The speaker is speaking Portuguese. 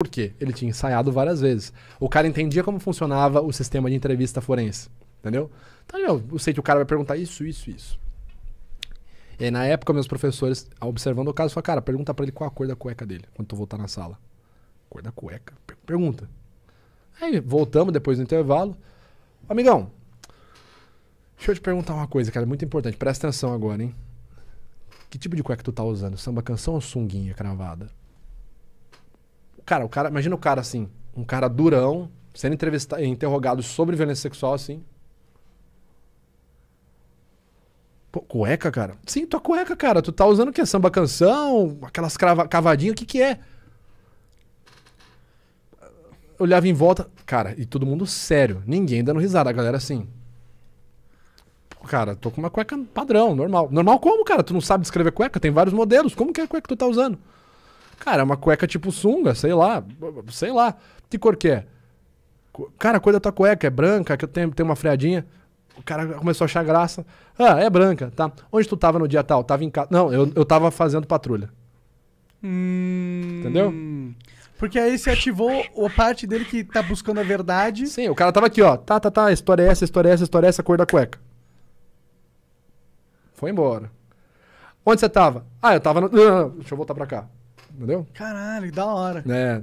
Por quê? Ele tinha ensaiado várias vezes. O cara entendia como funcionava o sistema de entrevista forense. Entendeu? Então eu, sei que o cara vai perguntar isso, isso, isso. E aí, na época, meus professores, observando o caso, falaram, cara, pergunta pra ele qual a cor da cueca dele, quando tu voltar na sala. Cor da cueca? Pergunta. Aí voltamos depois do intervalo. Amigão, deixa eu te perguntar uma coisa, cara, muito importante. Presta atenção agora, hein? Que tipo de cueca tu tá usando? Samba canção ou sunguinha cravada? Cara, o cara, imagina o cara assim, um cara durão, sendo entrevistado, interrogado sobre violência sexual assim. Pô, cueca, cara? Sim, tua cueca, cara. Tu tá usando o que? Samba canção? Aquelas cavadinhas? O que que é? Olhava em volta. Cara, e todo mundo sério. Ninguém dando risada. A galera assim. Pô, cara, tô com uma cueca padrão, normal. Normal como, cara? Tu não sabe descrever cueca? Tem vários modelos. Como que é a cueca que tu tá usando? Cara, é uma cueca tipo sunga, sei lá, sei lá. Que cor que é? Cara, a cor da tua cueca é branca, que eu tenho, tenho uma freadinha. O cara começou a achar graça. Ah, é branca, tá? Onde tu tava no dia tal? Tava em casa. Não, eu, eu tava fazendo patrulha. Hum... Entendeu? Porque aí você ativou a parte dele que tá buscando a verdade. Sim, o cara tava aqui, ó. Tá, tá, tá, história é essa, história é essa, história é essa, cor da cueca. Foi embora. Onde você tava? Ah, eu tava no. deixa eu voltar pra cá. Entendeu? Caralho, que da hora. É, né?